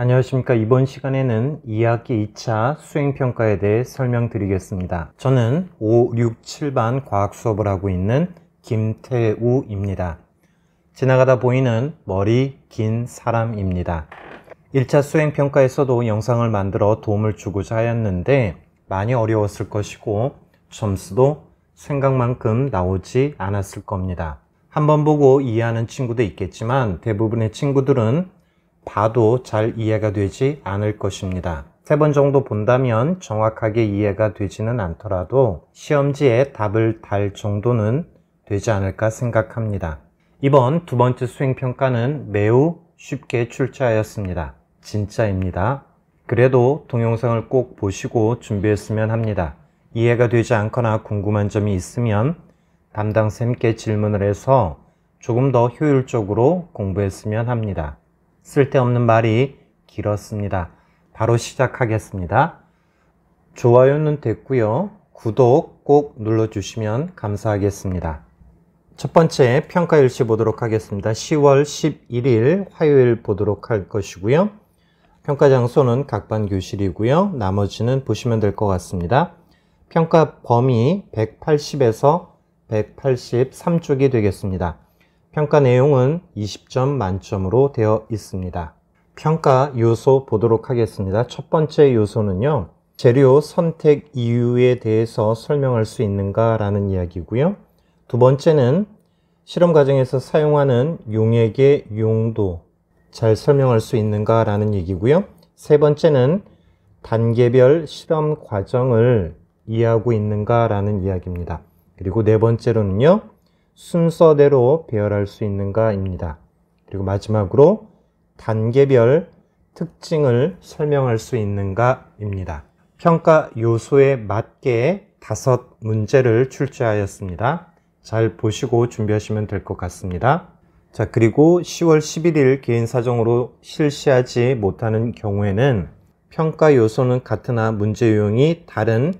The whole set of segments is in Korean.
안녕하십니까. 이번 시간에는 2학기 2차 수행평가에 대해 설명드리겠습니다. 저는 5, 6, 7반 과학 수업을 하고 있는 김태우입니다. 지나가다 보이는 머리 긴 사람입니다. 1차 수행평가에서도 영상을 만들어 도움을 주고자 하였는데 많이 어려웠을 것이고 점수도 생각만큼 나오지 않았을 겁니다. 한번 보고 이해하는 친구도 있겠지만 대부분의 친구들은 봐도 잘 이해가 되지 않을 것입니다. 세 번 정도 본다면 정확하게 이해가 되지는 않더라도 시험지에 답을 달 정도는 되지 않을까 생각합니다. 이번 두 번째 수행평가는 매우 쉽게 출제하였습니다. 진짜입니다. 그래도 동영상을 꼭 보시고 준비했으면 합니다. 이해가 되지 않거나 궁금한 점이 있으면 담당쌤께 질문을 해서 조금 더 효율적으로 공부했으면 합니다. 쓸데없는 말이 길었습니다. 바로 시작하겠습니다. 좋아요는 됐고요. 구독 꼭 눌러주시면 감사하겠습니다. 첫 번째 평가 일시 보도록 하겠습니다. 10월 11일 화요일 보도록 할 것이고요. 평가 장소는 각반 교실이고요. 나머지는 보시면 될 것 같습니다. 평가 범위 180에서 183쪽이 되겠습니다. 평가 내용은 20점 만점으로 되어 있습니다. 평가 요소 보도록 하겠습니다. 첫 번째 요소는요. 재료 선택 이유에 대해서 설명할 수 있는가 라는 이야기고요. 두 번째는 실험 과정에서 사용하는 용액의 용도 잘 설명할 수 있는가 라는 얘기고요. 세 번째는 단계별 실험 과정을 이해하고 있는가 라는 이야기입니다. 그리고 네 번째로는요. 순서대로 배열할 수 있는가입니다. 그리고 마지막으로 단계별 특징을 설명할 수 있는가입니다. 평가 요소에 맞게 다섯 문제를 출제하였습니다. 잘 보시고 준비하시면 될 것 같습니다. 자, 그리고 10월 11일 개인 사정으로 실시하지 못하는 경우에는 평가 요소는 같으나 문제 유형이 다른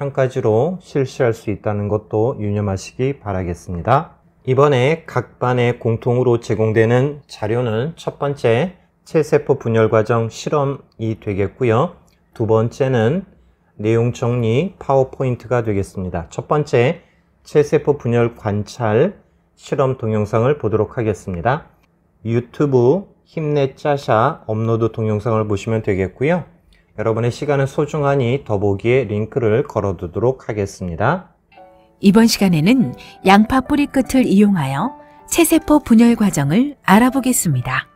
평가지로 실시할 수 있다는 것도 유념하시기 바라겠습니다. 이번에 각반의 공통으로 제공되는 자료는 첫 번째 체세포 분열 과정 실험이 되겠고요. 두 번째는 내용 정리 파워포인트가 되겠습니다. 첫 번째 체세포 분열 관찰 실험 동영상을 보도록 하겠습니다. 유튜브 힘내 짜샤 업로드 동영상을 보시면 되겠고요. 여러분의 시간은 소중하니 더보기에 링크를 걸어두도록 하겠습니다. 이번 시간에는 양파 뿌리 끝을 이용하여 체세포 분열 과정을 알아보겠습니다.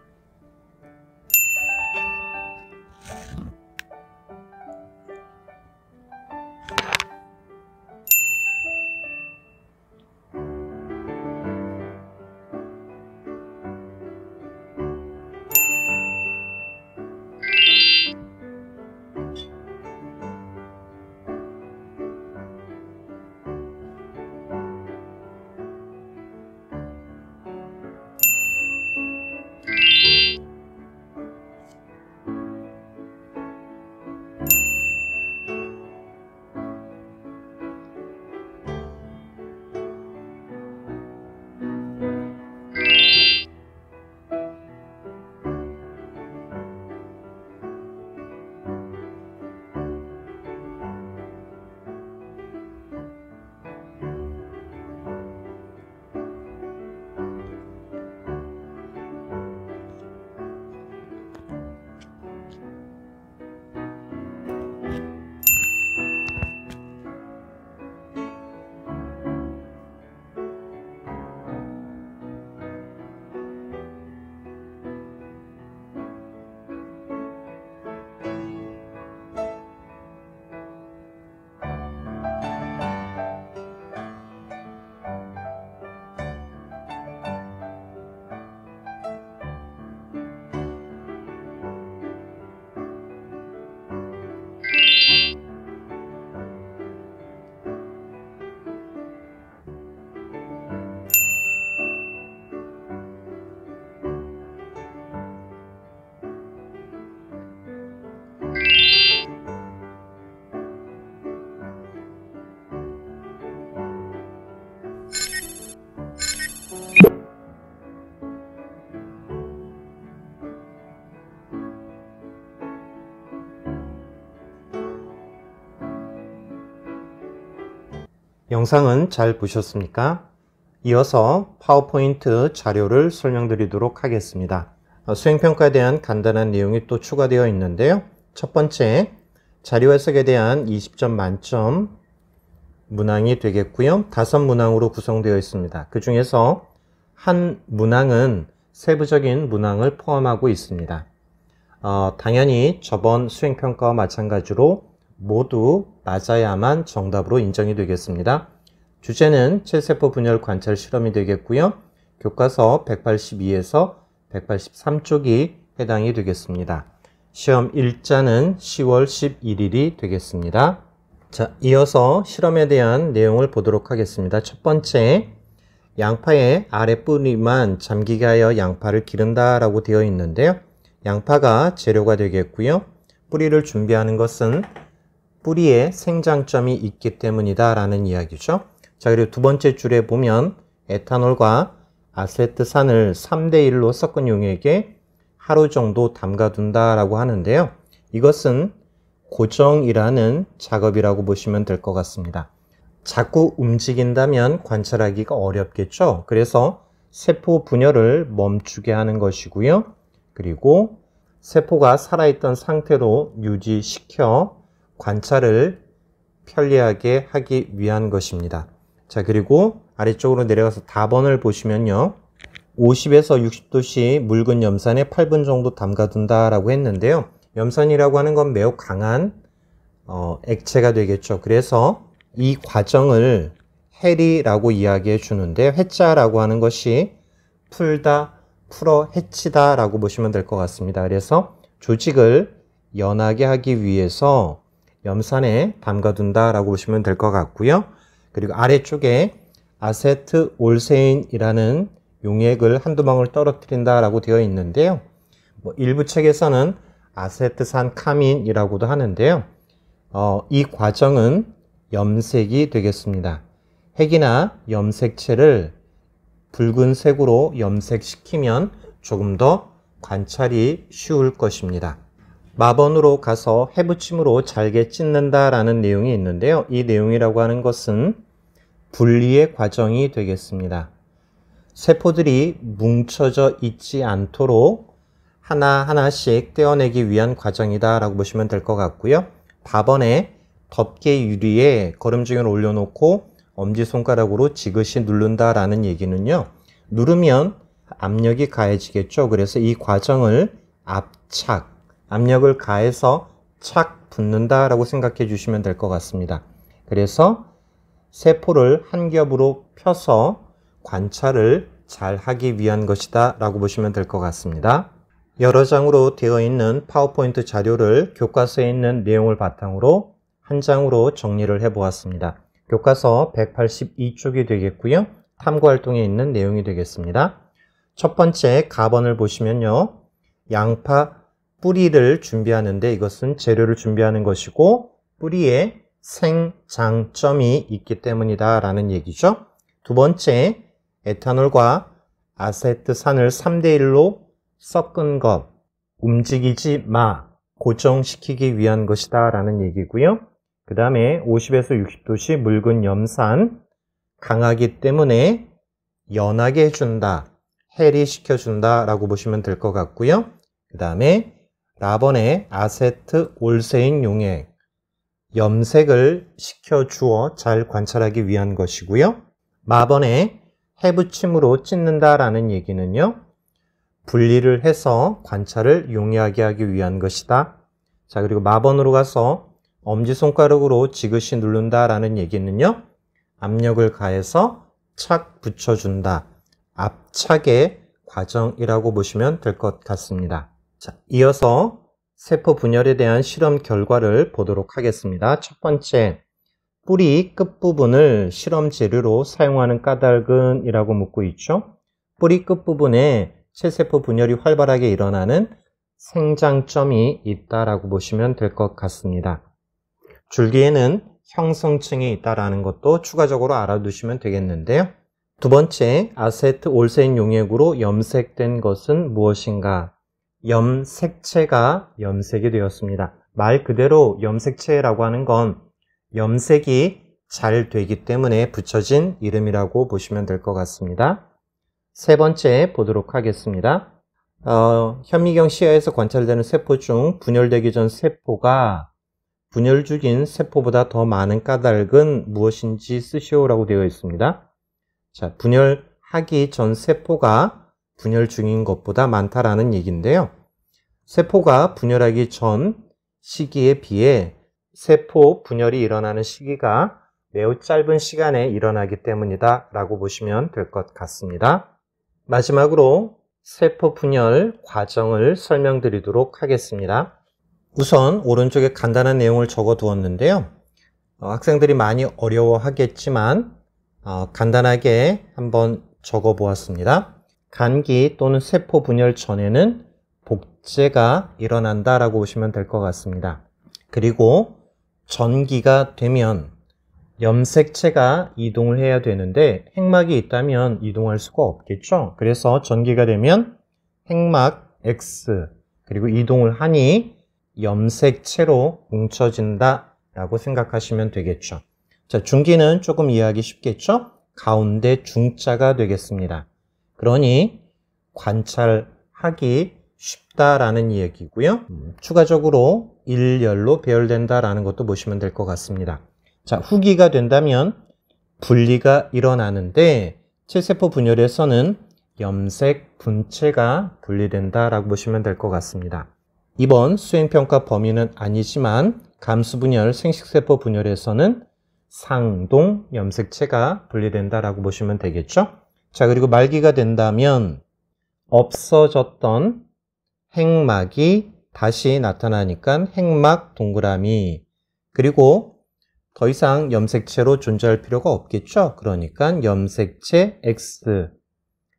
영상은 잘 보셨습니까? 이어서 파워포인트 자료를 설명드리도록 하겠습니다. 수행평가에 대한 간단한 내용이 또 추가되어 있는데요. 첫 번째, 자료 해석에 대한 20점 만점 문항이 되겠고요. 다섯 문항으로 구성되어 있습니다. 그 중에서 한 문항은 세부적인 문항을 포함하고 있습니다. 어, 당연히 저번 수행평가와 마찬가지로 모두 맞아야만 정답으로 인정이 되겠습니다. 주제는 체세포 분열 관찰 실험이 되겠고요. 교과서 182에서 183쪽이 해당이 되겠습니다. 시험 일자는 10월 11일이 되겠습니다. 자, 이어서 실험에 대한 내용을 보도록 하겠습니다. 첫 번째, 양파의 아랫뿌리만 잠기게 하여 양파를 기른다라고 되어 있는데요. 양파가 재료가 되겠고요. 뿌리를 준비하는 것은 뿌리에 생장점이 있기 때문이다 라는 이야기죠. 자, 그리고 두 번째 줄에 보면 에탄올과 아세트산을 3대1로 섞은 용액에 하루 정도 담가둔다 라고 하는데요. 이것은 고정이라는 작업이라고 보시면 될 것 같습니다. 자꾸 움직인다면 관찰하기가 어렵겠죠. 그래서 세포 분열을 멈추게 하는 것이고요. 그리고 세포가 살아있던 상태로 유지시켜 관찰을 편리하게 하기 위한 것입니다. 자, 그리고 아래쪽으로 내려가서 답번을 보시면요. 50에서 60도씨 묽은 염산에 8분 정도 담가둔다라고 했는데요. 염산이라고 하는 건 매우 강한 어, 액체가 되겠죠. 그래서 이 과정을 해리라고 이야기해 주는데 회자라고 하는 것이 풀다, 풀어, 해치다 라고 보시면 될 것 같습니다. 그래서 조직을 연하게 하기 위해서 염산에 담가둔다라고 보시면 될 것 같고요. 그리고 아래쪽에 아세트 올세인이라는 용액을 한두 방울 떨어뜨린다라고 되어 있는데요. 뭐 일부 책에서는 아세트산 카민이라고도 하는데요. 어, 이 과정은 염색이 되겠습니다. 핵이나 염색체를 붉은색으로 염색시키면 조금 더 관찰이 쉬울 것입니다. 마번으로 가서 해부침으로 잘게 찢는다라는 내용이 있는데요. 이 내용이라고 하는 것은 분리의 과정이 되겠습니다. 세포들이 뭉쳐져 있지 않도록 하나하나씩 떼어내기 위한 과정이다라고 보시면 될 것 같고요. 밥번에 덮개 유리에 걸음증을 올려놓고 엄지손가락으로 지그시 누른다라는 얘기는요. 누르면 압력이 가해지겠죠. 그래서 이 과정을 압착, 압력을 가해서 착 붙는다라고 생각해 주시면 될 것 같습니다. 그래서 세포를 한 겹으로 펴서 관찰을 잘 하기 위한 것이다 라고 보시면 될 것 같습니다. 여러 장으로 되어 있는 파워포인트 자료를 교과서에 있는 내용을 바탕으로 한 장으로 정리를 해 보았습니다. 교과서 182쪽이 되겠고요. 탐구활동에 있는 내용이 되겠습니다. 첫 번째 가번을 보시면요. 양파 뿌리를 준비하는데 이것은 재료를 준비하는 것이고 뿌리에 생장점이 있기 때문이다 라는 얘기죠. 두 번째, 에탄올과 아세트산을 3대1로 섞은 것, 움직이지 마, 고정시키기 위한 것이다 라는 얘기고요. 그 다음에 50에서 60도씨 묽은 염산, 강하기 때문에 연하게 해준다, 해리시켜준다 라고 보시면 될 것 같고요. 그 다음에 나번에 아세트 올세인 용액 염색을 시켜 주어 잘 관찰하기 위한 것이고요. 마번에 해부침으로 찢는다라는 얘기는요. 분리를 해서 관찰을 용이하게 하기 위한 것이다. 자 그리고 마번으로 가서 엄지손가락으로 지그시 누른다라는 얘기는요. 압력을 가해서 착 붙여준다. 압착의 과정이라고 보시면 될 것 같습니다. 자, 이어서 세포 분열에 대한 실험 결과를 보도록 하겠습니다. 첫 번째, 뿌리 끝부분을 실험 재료로 사용하는 까닭은이라고 묻고 있죠. 뿌리 끝부분에 체세포 분열이 활발하게 일어나는 생장점이 있다라고 보시면 될 것 같습니다. 줄기에는 형성층이 있다라는 것도 추가적으로 알아두시면 되겠는데요. 두 번째, 아세트 올세인 용액으로 염색된 것은 무엇인가 염색체가 염색이 되었습니다. 말 그대로 염색체라고 하는 건 염색이 잘 되기 때문에 붙여진 이름이라고 보시면 될 것 같습니다. 세 번째 보도록 하겠습니다. 어, 현미경 시야에서 관찰되는 세포 중 분열되기 전 세포가 분열 중인 세포보다 더 많은 까닭은 무엇인지 쓰시오라고 되어 있습니다. 자, 분열하기 전 세포가 분열 중인 것보다 많다라는 얘기인데요. 세포가 분열하기 전 시기에 비해 세포 분열이 일어나는 시기가 매우 짧은 시간에 일어나기 때문이다 라고 보시면 될 것 같습니다. 마지막으로 세포 분열 과정을 설명드리도록 하겠습니다. 우선 오른쪽에 간단한 내용을 적어 두었는데요. 어, 학생들이 많이 어려워하겠지만 어, 간단하게 한번 적어 보았습니다. 간기 또는 세포 분열 전에는 복제가 일어난다라고 보시면 될 것 같습니다. 그리고 전기가 되면 염색체가 이동을 해야 되는데 핵막이 있다면 이동할 수가 없겠죠. 그래서 전기가 되면 핵막 X 그리고 이동을 하니 염색체로 뭉쳐진다라고 생각하시면 되겠죠. 자, 중기는 조금 이해하기 쉽겠죠? 가운데 중자가 되겠습니다. 그러니 관찰하기 쉽다라는 이야기고요. 음, 추가적으로 일열로 배열된다라는 것도 보시면 될 것 같습니다. 자, 후기가 된다면 분리가 일어나는데 체세포 분열에서는 염색 분체가 분리된다라고 보시면 될 것 같습니다. 이번 수행평가 범위는 아니지만 감수분열, 생식세포 분열에서는 상동 염색체가 분리된다라고 보시면 되겠죠. 자, 그리고 말기가 된다면 없어졌던 행막이 다시 나타나니까 행막 동그라미 그리고 더 이상 염색체로 존재할 필요가 없겠죠. 그러니까 염색체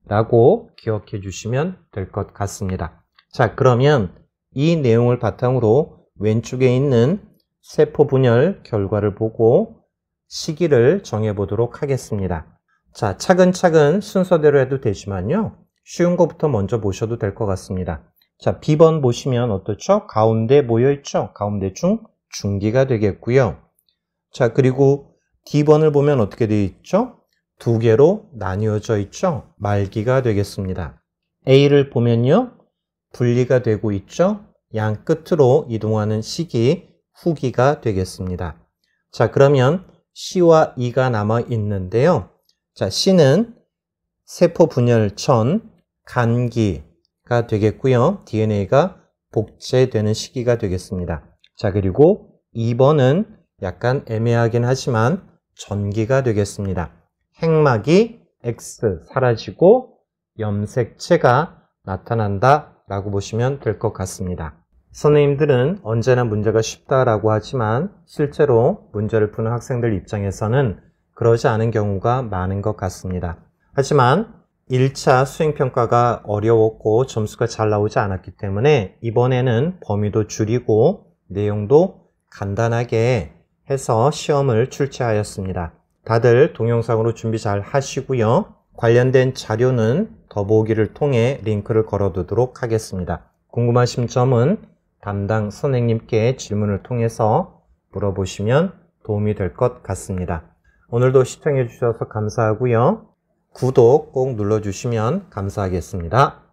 X라고 기억해 주시면 될 것 같습니다. 자, 그러면 이 내용을 바탕으로 왼쪽에 있는 세포 분열 결과를 보고 시기를 정해 보도록 하겠습니다. 자, 차근차근 순서대로 해도 되지만요. 쉬운 것부터 먼저 보셔도 될 것 같습니다. 자, B번 보시면 어떻죠? 가운데 모여있죠? 가운데 중 중기가 되겠고요. 자, 그리고 D번을 보면 어떻게 되어 있죠? 두 개로 나뉘어져 있죠? 말기가 되겠습니다. A를 보면요. 분리가 되고 있죠? 양 끝으로 이동하는 시기 후기가 되겠습니다. 자, 그러면 C와 E가 남아 있는데요. 자, C는 세포 분열천, 간기가 되겠고요. DNA가 복제되는 시기가 되겠습니다. 자, 그리고 2번은 약간 애매하긴 하지만 전기가 되겠습니다. 핵막이 X 사라지고 염색체가 나타난다 라고 보시면 될 것 같습니다. 선생님들은 언제나 문제가 쉽다라고 하지만 실제로 문제를 푸는 학생들 입장에서는 그러지 않은 경우가 많은 것 같습니다. 하지만 1차 수행평가가 어려웠고 점수가 잘 나오지 않았기 때문에 이번에는 범위도 줄이고 내용도 간단하게 해서 시험을 출제하였습니다. 다들 동영상으로 준비 잘 하시고요. 관련된 자료는 더보기를 통해 링크를 걸어두도록 하겠습니다. 궁금하신 점은 담당 선생님께 질문을 통해서 물어보시면 도움이 될 것 같습니다. 오늘도 시청해 주셔서 감사하고요. 구독 꼭 눌러주시면 감사하겠습니다.